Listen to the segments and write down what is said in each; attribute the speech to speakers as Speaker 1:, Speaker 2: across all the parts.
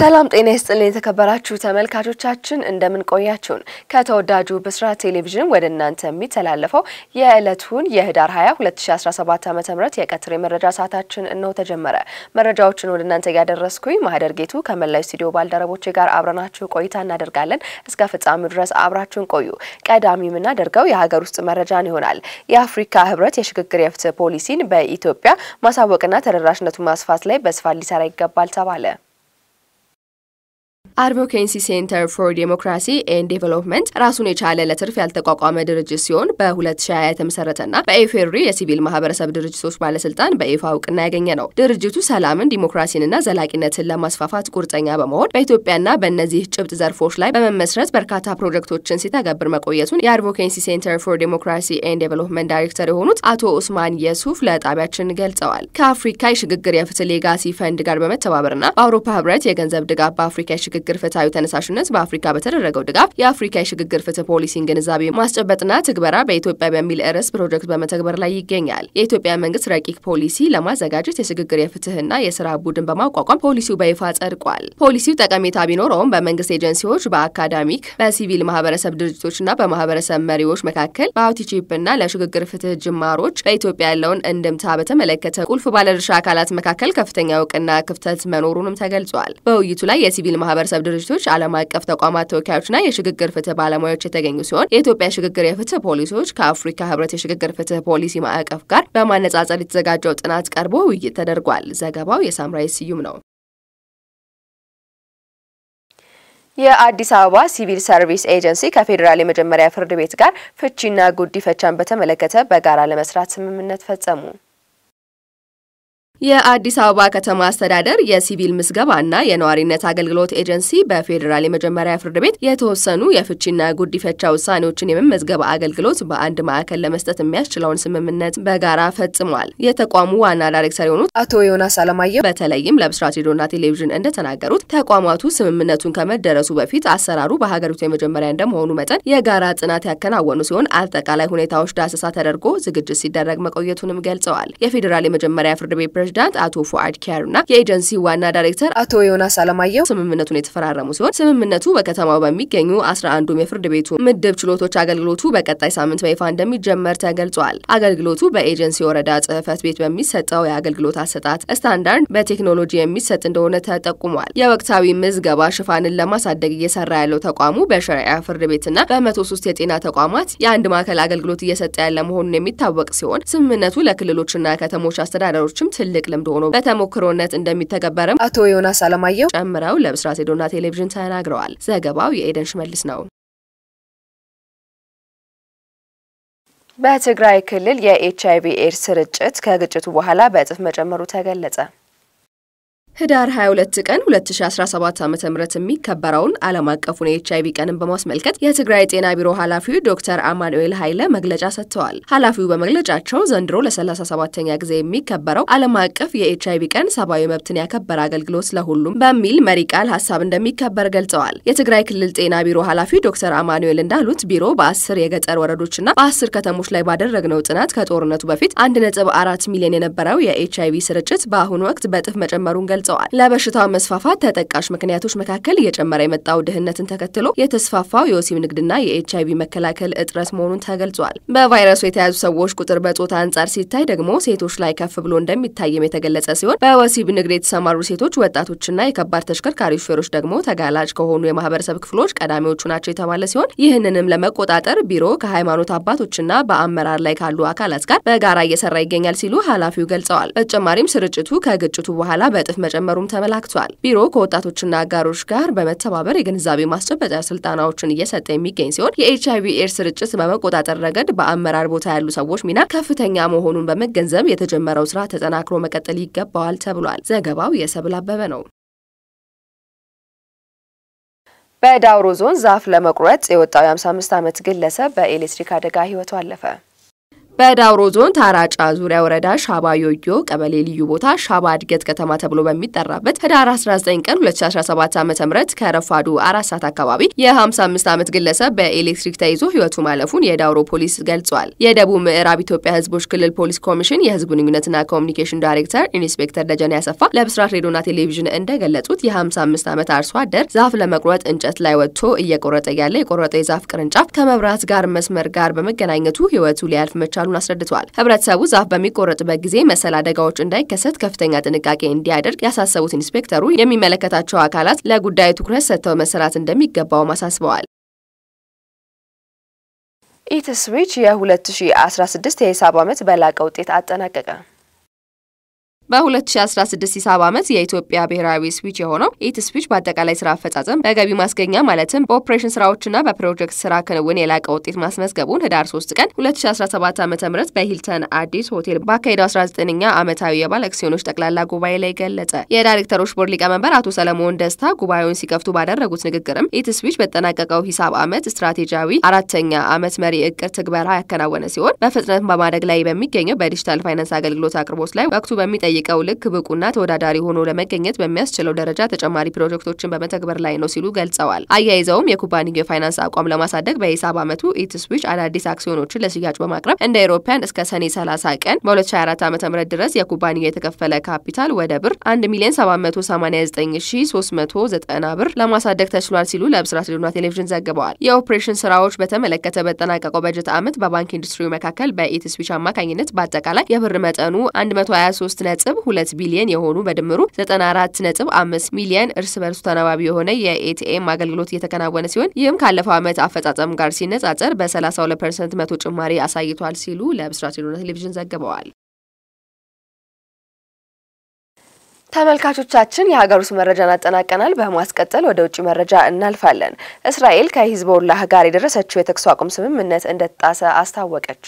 Speaker 1: ሰላም ጤና ይስጥልኝ የተከበራችሁ ተመልካቾቻችን፣ እንደምን ቆያችሁን? ከተወዳጁ ብስራት ቴሌቪዥን ወደ እናንተ የሚተላለፈው የዕለቱን የህዳር 20 2017 ዓ ም የቀትር የመረጃ ሰዓታችን እነሆ ተጀመረ። መረጃዎችን ወደ እናንተ ያደረስኩኝ ማህደር ጌቱ ከመላዩ ስቱዲዮ ባልደረቦቼ ጋር አብረናችሁ ቆይታ እናደርጋለን። እስከ ፍጻሜው ድረስ አብራችሁን ቆዩ። ቀዳሚ የምናደርገው የሀገር ውስጥ መረጃን ይሆናል። የአፍሪካ ህብረት የሽግግር የፍትህ ፖሊሲን በኢትዮጵያ ማሳወቅና ተደራሽነቱን ማስፋት ላይ በስፋት ሊሰራ ይገባል ተባለ። አድቮኬንሲ ሴንተር ፎር ዴሞክራሲ ኤን ዴቨሎፕመንት ራሱን የቻለ ለትርፍ ያልተቋቋመ ድርጅት ሲሆን በ2020 የተመሰረተና በኢፌዴሪ የሲቪል ማህበረሰብ ድርጅቶች ባለስልጣን በይፋ እውቅና ያገኘ ነው። ድርጅቱ ሰላምን፣ ዲሞክራሲንና ዘላቂነትን ለማስፋፋት ቁርጠኛ በመሆን በኢትዮጵያና በእነዚህ ጭብጥ ዘርፎች ላይ በመመስረት በርካታ ፕሮጀክቶችን ሲተገብር መቆየቱን የአድቮኬንሲ ሴንተር ፎር ዴሞክራሲ ኤን ዴቨሎፕመንት ዳይሬክተር የሆኑት አቶ ኡስማን የሱፍ ለጣቢያችን ገልጸዋል። ከአፍሪካ የሽግግር የፍትህ ሌጋሲ ፈንድ ጋር በመተባበርና በአውሮፓ ህብረት የገንዘብ ድጋፍ በአፍሪካ የሽግግር የሽግግር ፍትሐዊ ተነሳሽነት በአፍሪካ በተደረገው ድጋፍ የአፍሪካ የሽግግር ፍትህ ፖሊሲን ግንዛቤ ማስጨበጥና ትግበራ በኢትዮጵያ በሚል ርዕስ ፕሮጀክት በመተግበር ላይ ይገኛል። የኢትዮጵያ መንግስት ረቂቅ ፖሊሲ ለማዘጋጀት የሽግግር የፍትህና የስራ ቡድን በማቋቋም ፖሊሲው በይፋ ጸድቋል። ፖሊሲው ጠቀሜታ ቢኖረውም በመንግስት ኤጀንሲዎች፣ በአካዳሚክ፣ በሲቪል ማህበረሰብ ድርጅቶችና በማህበረሰብ መሪዎች መካከል በአውቲቺፕና ለሽግግር ፍትህ ጅማሮች በኢትዮጵያ ያለውን እንድምታ በተመለከተ ቁልፍ ባለድርሻ አካላት መካከል ከፍተኛ እውቅና ክፍተት መኖሩንም ተገልጿል። በውይይቱ ላይ የሲቪል ማህበረሰብ የግለሰብ ድርጅቶች፣ ዓለም አቀፍ ተቋማት ተወካዮችና የሽግግር ፍትህ ባለሙያዎች የተገኙ ሲሆን የኢትዮጵያ ሽግግር የፍትህ ፖሊሲዎች ከአፍሪካ ህብረት የሽግግር ፍትህ ፖሊሲ ማዕቀፍ ጋር በማነጻጸር የተዘጋጀው ጥናት ቀርቦ ውይይት ተደርጓል። ዘገባው የሳምራይ ስዩም ነው። የአዲስ አበባ ሲቪል ሰርቪስ ኤጀንሲ ከፌዴራል የመጀመሪያ ፍርድ ቤት ጋር ፍቺና ጉዲፈቻን በተመለከተ በጋራ ለመስራት ስምምነት ፈጸሙ። የአዲስ አበባ ከተማ አስተዳደር የሲቪል ምዝገባና የነዋሪነት አገልግሎት ኤጀንሲ በፌዴራል የመጀመሪያ ፍርድ ቤት የተወሰኑ የፍቺና ጉዲፈቻ ውሳኔዎችን የመመዝገብ አገልግሎት በአንድ ማዕከል ለመስጠት የሚያስችለውን ስምምነት በጋራ ፈጽሟል። የተቋሙ ዋና ዳይሬክተር የሆኑት አቶ ዮናስ አለማየሁ በተለይም ለብስራት ሬዲዮና ቴሌቪዥን እንደተናገሩት ተቋማቱ ስምምነቱን ከመደረሱ በፊት አሰራሩ በሀገሪቱ የመጀመሪያ እንደመሆኑ መጠን የጋራ ጥናት ያከናወኑ ሲሆን አጠቃላይ ሁኔታዎች ዳሰሳ ተደርጎ ዝግጅት ሲደረግ መቆየቱንም ገልጸዋል። የፌዴራል የመጀመሪያ ፍርድ ቤት ፕሬዚዳንት አቶ ፉአድ ኪያርና የኤጀንሲ ዋና ዳይሬክተር አቶ ዮናስ አለማየሁ ስምምነቱን የተፈራረሙ ሲሆን ስምምነቱ በከተማው በሚገኙ አስራ አንዱም የፍርድ ቤቱ ምድብ ችሎቶች አገልግሎቱ በቀጣይ ሳምንት በይፋ እንደሚጀመር ተገልጿል። አገልግሎቱ በኤጀንሲ ወረዳ ጽህፈት ቤት በሚሰጠው የአገልግሎት አሰጣት ስታንዳርድ በቴክኖሎጂ የሚሰጥ እንደሆነ ተጠቁሟል። የወቅታዊ ምዝገባ ሽፋንን ለማሳደግ እየሰራ ያለው ተቋሙ በሸሪያ ፍርድ ቤትና በመቶ ሶስት የጤና ተቋማት የአንድ ማዕከል አገልግሎት እየሰጠ ያለ መሆኑን የሚታወቅ ሲሆን ስምምነቱ ለክልሎችና ከተሞች አስተዳደሮችም ትልቅ ትልቅ ልምድ ሆኖ በተሞክሮነት እንደሚተገበርም አቶ ዮናስ አለማየሁ ጨምረው ለብስራት ሬዲዮና ቴሌቪዥን ተናግረዋል። ዘገባው የኤደን ሽመልስ ነው። በትግራይ ክልል የኤች አይቪ ኤድስ ስርጭት ከግጭቱ በኋላ በእጥፍ መጨመሩ ተገለጸ። ህዳር 22 ቀን 2017 ዓ ም የሚከበረውን ዓለም አቀፉን የኤችአይቪ ቀንን በማስመልከት የትግራይ ጤና ቢሮ ኃላፊው ዶክተር አማኑኤል ኃይለ መግለጫ ሰጥተዋል። ኃላፊው በመግለጫቸው ዘንድሮ ለ37ኛ ጊዜ የሚከበረው ዓለም አቀፍ የኤችአይቪ ቀን ሰብአዊ መብትን ያከበረ አገልግሎት ለሁሉም በሚል መሪ ቃል ሀሳብ እንደሚከበር ገልጸዋል። የትግራይ ክልል ጤና ቢሮ ኃላፊው ዶክተር አማኑኤል እንዳሉት ቢሮ በአስር የገጠር ወረዶችና በአስር ከተሞች ላይ ባደረግነው ጥናት ከጦርነቱ በፊት 1.4 ሚሊዮን የነበረው የኤችአይቪ ስርጭት በአሁኑ ወቅት በእጥፍ መጨመሩን ገልጸዋል። ገልጸዋል። ለበሽታው መስፋፋት ተጠቃሽ ምክንያቶች መካከል እየጨመረ የመጣው ድህነትን ተከትሎ የተስፋፋው የወሲብ ንግድና የኤች አይቪ መከላከል እጥረት መሆኑን ተገልጿል። በቫይረሱ የተያዙ ሰዎች ቁጥር በጾታ አንጻር ሲታይ ደግሞ ሴቶች ላይ ከፍ ብሎ እንደሚታይም የተገለጸ ሲሆን በወሲብ ንግድ የተሰማሩ ሴቶች፣ ወጣቶችና የከባድ ተሽከርካሪ ሹፌሮች ደግሞ ተጋላጭ ከሆኑ የማህበረሰብ ክፍሎች ቀዳሚዎቹ ናቸው የተባለ ሲሆን ይህንንም ለመቆጣጠር ቢሮ ከሃይማኖት አባቶችና በአመራር ላይ ካሉ አካላት ጋር በጋራ እየሰራ ይገኛል ሲሉ ኃላፊው ገልጸዋል። በተጨማሪም ስርጭቱ ከግጭቱ በኋላ በእጥፍ መጨመሩም ተመላክቷል። ቢሮ ከወጣቶችና አጋሮች ጋር በመተባበር የግንዛቤ ማስጨበጫ ስልጠናዎችን እየሰጠ የሚገኝ ሲሆን የኤች አይቪ ኤድስ ስርጭት በመቆጣጠር ረገድ በአመራር ቦታ ያሉ ሰዎች ሚና ከፍተኛ መሆኑን በመገንዘብ የተጀመረው ስራ ተጠናክሮ መቀጠል ይገባዋል ተብሏል። ዘገባው የሰብል አበበ ነው። በዳውሮ ዞን ዛፍ ለመቁረጥ የወጣው የ55 ዓመት ግለሰብ በኤሌክትሪክ አደጋ ህይወቱ አለፈ። በዳውሮ ዞን ታራጫ ዙሪያ ወረዳ ሻባ ዮዮ ቀበሌ ልዩ ቦታ ሻባ እድገት ከተማ ተብሎ በሚጠራበት ህዳር 19 ቀን 2017 ዓ ም ከረፋዱ አራት ሰዓት አካባቢ የ55 ዓመት ግለሰብ በኤሌክትሪክ ተይዞ ህይወቱ ማለፉን የዳውሮ ፖሊስ ገልጿል። የደቡብ ምዕራብ ኢትዮጵያ ህዝቦች ክልል ፖሊስ ኮሚሽን የህዝብ ግንኙነትና ኮሚኒኬሽን ዳይሬክተር ኢንስፔክተር ደጀኔ ያሰፋ ለብስራት ሬዲዮና ቴሌቪዥን እንደገለጹት የ55 ዓመት አርሶ አደር ዛፍ ለመቁረጥ እንጨት ላይ ወጥቶ እየቆረጠ ያለ የቆረጠ የዛፍ ቅርንጫፍ ከመብራት ጋር መስመር ጋር በመገናኘቱ ህይወቱ ሊያልፍ መቻሉ መፈጠሩን አስረድተዋል። ህብረተሰቡ ዛፍ በሚቆረጥበት ጊዜ መሰል አደጋዎች እንዳይከሰት ከፍተኛ ጥንቃቄ እንዲያደርግ ያሳሰቡት ኢንስፔክተሩ የሚመለከታቸው አካላት ለጉዳዩ ትኩረት ሰጥተው መሰራት እንደሚገባውም አሳስበዋል። ኢትስዊች የ2016 የሂሳብ ዓመት በላቀ ውጤት አጠናቀቀ። በ2016 ሂሳብ ዓመት የኢትዮጵያ ብሔራዊ ስዊች የሆነው ኢት ስዊች በአጠቃላይ ስራ አፈጻጸም በገቢ ማስገኛ ማለትም በኦፕሬሽን ስራዎችና በፕሮጀክት ስራ ክንውን የላቀ ውጤት ማስመዝገቡን ህዳር 3 ቀን 2017 ዓ ም በሂልተን አዲስ ሆቴል ባካሄደው 19ኛ ዓመታዊ የባለ አክሲዮኖች ጠቅላላ ጉባኤ ላይ ገለጸ። የዳይሬክተሮች ቦርድ ሊቀመንበር አቶ ሰለሞን ደስታ ጉባኤውን ሲከፍቱ ባደረጉት ንግግርም ኢት ስዊች በጠናቀቀው ሂሳብ ዓመት ስትራቴጂያዊ አራተኛ ዓመት መሪ እቅድ ትግበራ ያከናወነ ሲሆን በፍጥነት በማደግ ላይ በሚገኘው በዲጂታል ፋይናንስ አገልግሎት አቅርቦት ላይ ወቅቱ በሚጠይቅ በሚጠይቀው ልክ ብቁና ተወዳዳሪ ሆኖ ለመገኘት በሚያስችለው ደረጃ ተጨማሪ ፕሮጀክቶችን በመተግበር ላይ ነው ሲሉ ገልጸዋል። አያይዘውም የኩባንያው የፋይናንስ አቋም ለማሳደግ በሂሳብ ዓመቱ ኢትስዊች አዳዲስ አክሲዮኖችን ለሽያጭ በማቅረብ እንደ አውሮፓውያን እስከ ሰኔ 30 ቀን በ2024 ዓ ም ድረስ የኩባንያው የተከፈለ ካፒታል ወደ ብር 1 ሚሊዮን 789390 ብር ለማሳደግ ተችሏል ሲሉ ለብስራት ልና ቴሌቪዥን ዘግበዋል። የኦፕሬሽን ስራዎች በተመለከተ በጠናቀቀው በጀት ዓመት በባንክ ኢንዱስትሪው መካከል በኢትስዊች አማካኝነት በአጠቃላይ የብር መጠኑ 123 ነጥብ ነጥብ ሁለት ቢሊየን የሆኑ በድምሩ አራት ነጥብ አምስት ሚሊየን እርስ በርሱ ተነባቢ የሆነ የኤቲኤም አገልግሎት እየተከናወነ ሲሆን ይህም ካለፈው ዓመት አፈጻጸም ጋር ሲነጻጸር በ32 ፐርሰንት መቶ ጭማሪ አሳይቷል ሲሉ ለብስራት ዩኖ ቴሌቪዥን ዘግበዋል። ተመልካቾቻችን የሀገር ውስጥ መረጃን አጠናቀናል። በማስቀጠል ወደ ውጭ መረጃ እናልፋለን። እስራኤል ከሂዝቦላህ ጋር የደረሰችው የተኩስ አቁም ስምምነት እንደተጣሰ አስታወቀች።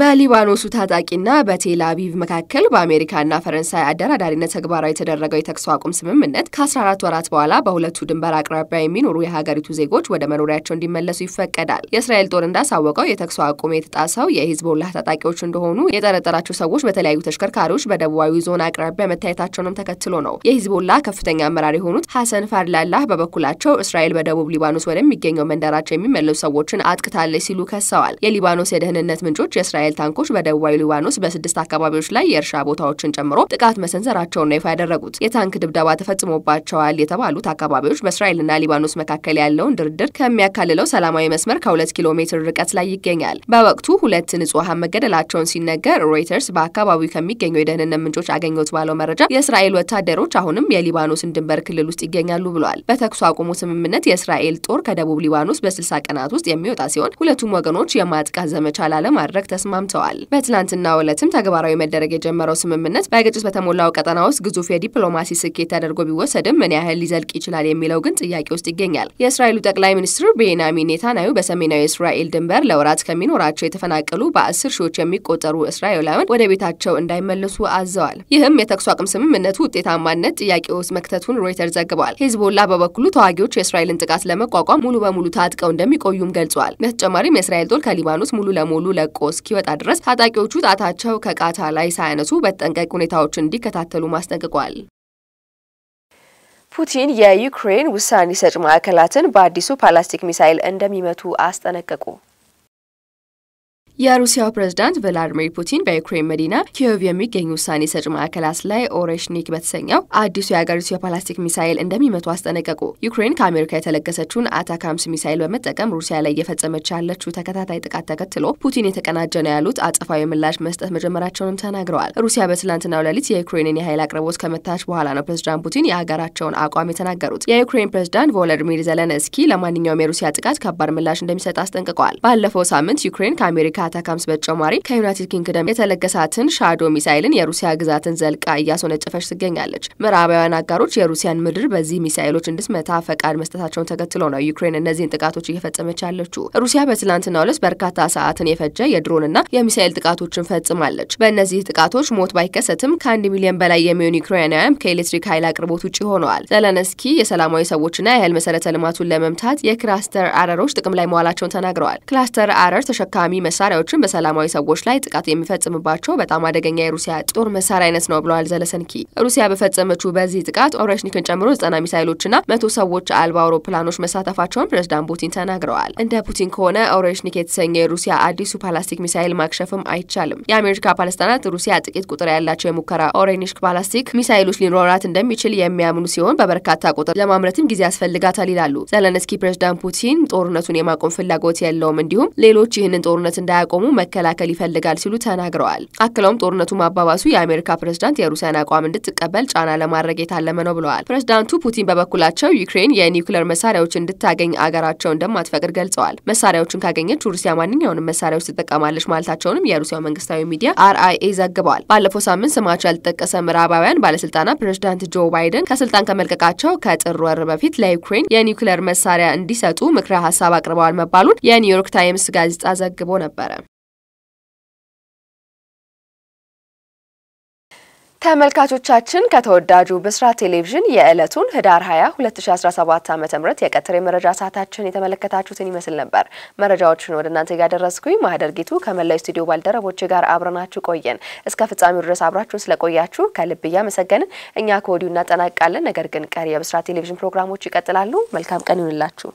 Speaker 1: በሊባኖሱ ታጣቂና በቴል አቪቭ መካከል በአሜሪካና ፈረንሳይ አደራዳሪነት ተግባራዊ የተደረገው የተኩስ አቁም ስምምነት ከ14 ወራት በኋላ በሁለቱ ድንበር አቅራቢያ የሚኖሩ የሀገሪቱ ዜጎች ወደ መኖሪያቸው እንዲመለሱ ይፈቀዳል። የእስራኤል ጦር እንዳሳወቀው የተኩስ አቁም የተጣሰው የሂዝቦላህ ታጣቂዎች እንደሆኑ የጠረጠራቸው ሰዎች በተለያዩ ተሽከርካሪዎች በደቡባዊ ዞን አቅራቢያ መታየታቸውንም ተከትሎ ነው። የሂዝቦላህ ከፍተኛ አመራር የሆኑት ሐሰን ፋድላላህ በበኩላቸው እስራኤል በደቡብ ሊባኖስ ወደሚገኘው መንደራቸው የሚመለሱ ሰዎችን አጥቅታለች ሲሉ ከሰዋል። የሊባኖስ የደህንነት ምንጮች የእስራኤል የእስራኤል ታንኮች በደቡባዊ ሊባኖስ በስድስት አካባቢዎች ላይ የእርሻ ቦታዎችን ጨምሮ ጥቃት መሰንዘራቸውን ነው ይፋ ያደረጉት። የታንክ ድብደባ ተፈጽሞባቸዋል የተባሉት አካባቢዎች በእስራኤልና ሊባኖስ መካከል ያለውን ድርድር ከሚያካልለው ሰላማዊ መስመር ከሁለት ኪሎ ሜትር ርቀት ላይ ይገኛል። በወቅቱ ሁለት ንጹሐን መገደላቸውን ሲነገር ሮይተርስ በአካባቢው ከሚገኙ የደህንነት ምንጮች አገኘት ባለው መረጃ የእስራኤል ወታደሮች አሁንም የሊባኖስን ድንበር ክልል ውስጥ ይገኛሉ ብሏል። በተኩስ አቁሙ ስምምነት የእስራኤል ጦር ከደቡብ ሊባኖስ በስልሳ ቀናት ውስጥ የሚወጣ ሲሆን ሁለቱም ወገኖች የማጥቃት ዘመቻ ላለማድረግ ተስማ ተስማምተዋል። በትናንትናው ዕለትም ተግባራዊ መደረግ የጀመረው ስምምነት በግጭት በተሞላው ቀጠና ውስጥ ግዙፍ የዲፕሎማሲ ስኬት ተደርጎ ቢወሰድም ምን ያህል ሊዘልቅ ይችላል የሚለው ግን ጥያቄ ውስጥ ይገኛል። የእስራኤሉ ጠቅላይ ሚኒስትር ቤንያሚን ኔታንያሁ በሰሜናዊ እስራኤል ድንበር ለወራት ከሚኖራቸው የተፈናቀሉ በአስር ሺዎች የሚቆጠሩ እስራኤላውያን ወደ ቤታቸው እንዳይመለሱ አዘዋል። ይህም የተኩስ አቁም ስምምነቱ ውጤታማነት ጥያቄ ውስጥ መክተቱን ሮይተርስ ዘግቧል። ሂዝቦላ በበኩሉ ተዋጊዎች የእስራኤልን ጥቃት ለመቋቋም ሙሉ በሙሉ ታጥቀው እንደሚቆዩም ገልጿል። በተጨማሪም የእስራኤል ጦር ከሊባኖስ ሙሉ ለሙሉ ለቆ እስኪ እስኪወጣ ድረስ ታጣቂዎቹ ጣታቸው ከቃታ ላይ ሳያነሱ በተጠንቀቅ ሁኔታዎችን እንዲከታተሉ ማስጠንቅቋል። ፑቲን የዩክሬን ውሳኔ ሰጭ ማዕከላትን በአዲሱ ፓላስቲክ ሚሳይል እንደሚመቱ አስጠነቀቁ። የሩሲያው ፕሬዝዳንት ቭላዲሚር ፑቲን በዩክሬን መዲና ኪዮቭ የሚገኝ ውሳኔ ሰጭ ማዕከላት ላይ ኦሬሽኒክ በተሰኘው አዲሱ የአገሪቱ የፕላስቲክ ሚሳይል እንደሚመቱ አስጠነቀቁ። ዩክሬን ከአሜሪካ የተለገሰችውን አታካምስ ሚሳይል በመጠቀም ሩሲያ ላይ እየፈጸመች ያለችው ተከታታይ ጥቃት ተከትሎ ፑቲን የተቀናጀ ነው ያሉት አጸፋዊ ምላሽ መስጠት መጀመራቸውንም ተናግረዋል። ሩሲያ በትላንትናው ሌሊት የዩክሬንን የኃይል አቅርቦት ከመታች በኋላ ነው ፕሬዝዳንት ፑቲን የሀገራቸውን አቋም የተናገሩት። የዩክሬን ፕሬዝዳንት ቮሎዲሚር ዘለንስኪ ለማንኛውም የሩሲያ ጥቃት ከባድ ምላሽ እንደሚሰጥ አስጠንቅቀዋል። ባለፈው ሳምንት ዩክሬን ከአሜሪካ አታካምስ በተጨማሪ ከዩናይትድ ኪንግደም የተለገሳትን ሻዶ ሚሳይልን የሩሲያ ግዛትን ዘልቃ እያስወነጨፈች ትገኛለች። ምዕራባውያን አጋሮች የሩሲያን ምድር በዚህ ሚሳይሎች እንድትመታ ፈቃድ መስጠታቸውን ተከትሎ ነው ዩክሬን እነዚህን ጥቃቶች እየፈጸመች ያለችው። ሩሲያ በትላንትናው ዕለት በርካታ ሰዓትን የፈጀ የድሮንና የሚሳይል ጥቃቶችን ፈጽማለች። በእነዚህ ጥቃቶች ሞት ባይከሰትም ከአንድ ሚሊዮን በላይ የሚሆኑ ዩክሬናውያን ከኤሌክትሪክ ኃይል አቅርቦት ውጭ ሆነዋል። ዘለንስኪ የሰላማዊ ሰዎችና የኃይል መሰረተ ልማቱን ለመምታት የክላስተር አረሮች ጥቅም ላይ መዋላቸውን ተናግረዋል። ክላስተር አረር ተሸካሚ መሳሪያ መሳሪያዎችን በሰላማዊ ሰዎች ላይ ጥቃት የሚፈጽምባቸው በጣም አደገኛ የሩሲያ ጦር መሳሪያ አይነት ነው ብለዋል ዘለሰንኪ። ሩሲያ በፈጸመችው በዚህ ጥቃት ኦሬሽኒክን ጨምሮ ዘጠና ሚሳይሎችና መቶ ሰዎች አልባ አውሮፕላኖች መሳተፋቸውን ፕሬዝዳንት ፑቲን ተናግረዋል። እንደ ፑቲን ከሆነ ኦሬሽኒክ የተሰኘ የሩሲያ አዲሱ ፓላስቲክ ሚሳይል ማክሸፍም አይቻልም። የአሜሪካ ባለስልጣናት ሩሲያ ጥቂት ቁጥር ያላቸው የሙከራ ኦሬኒሽክ ፓላስቲክ ሚሳይሎች ሊኖራት እንደሚችል የሚያምኑ ሲሆን በበርካታ ቁጥር ለማምረትም ጊዜ ያስፈልጋታል ይላሉ ዘለንስኪ። ፕሬዚዳንት ፑቲን ጦርነቱን የማቆም ፍላጎት የለውም፣ እንዲሁም ሌሎች ይህንን ጦርነት እንዳያ እንዳያቆሙ መከላከል ይፈልጋል ሲሉ ተናግረዋል። አክለውም ጦርነቱ ማባባሱ የአሜሪካ ፕሬዝዳንት የሩሲያን አቋም እንድትቀበል ጫና ለማድረግ የታለመ ነው ብለዋል። ፕሬዝዳንቱ ፑቲን በበኩላቸው ዩክሬን የኒውክሌር መሳሪያዎች እንድታገኝ አገራቸው እንደማትፈቅድ ገልጸዋል። መሳሪያዎችን ካገኘች ሩሲያ ማንኛውንም መሳሪያዎች ትጠቀማለች ማለታቸውንም የሩሲያው መንግስታዊ ሚዲያ አርአይኤ ዘግበዋል። ባለፈው ሳምንት ስማቸው ያልተጠቀሰ ምዕራባውያን ባለስልጣናት ፕሬዝዳንት ጆ ባይደን ከስልጣን ከመልቀቃቸው ከጥር ወር በፊት ለዩክሬን የኒውክሌር መሳሪያ እንዲሰጡ ምክረ ሀሳብ አቅርበዋል መባሉን የኒውዮርክ ታይምስ ጋዜጣ ዘግቦ ነበር። ተመልካቾቻችን ከተወዳጁ ብስራት ቴሌቪዥን የዕለቱን ህዳር 20 2017 ዓ ም የቀትር የመረጃ ሰዓታችን የተመለከታችሁትን ይመስል ነበር። መረጃዎችን ወደ እናንተ ያደረስኩኝ ማህደር ጌቱ ከመላው ስቱዲዮ ባልደረቦች ጋር አብረናችሁ ቆየን። እስከ ፍጻሜው ድረስ አብራችሁን ስለቆያችሁ ከልብ እያመሰገንን እኛ ከወዲሁ እናጠናቅቃለን። ነገር ግን ቀሪ የብስራት ቴሌቪዥን ፕሮግራሞች ይቀጥላሉ። መልካም ቀን ይሁንላችሁ።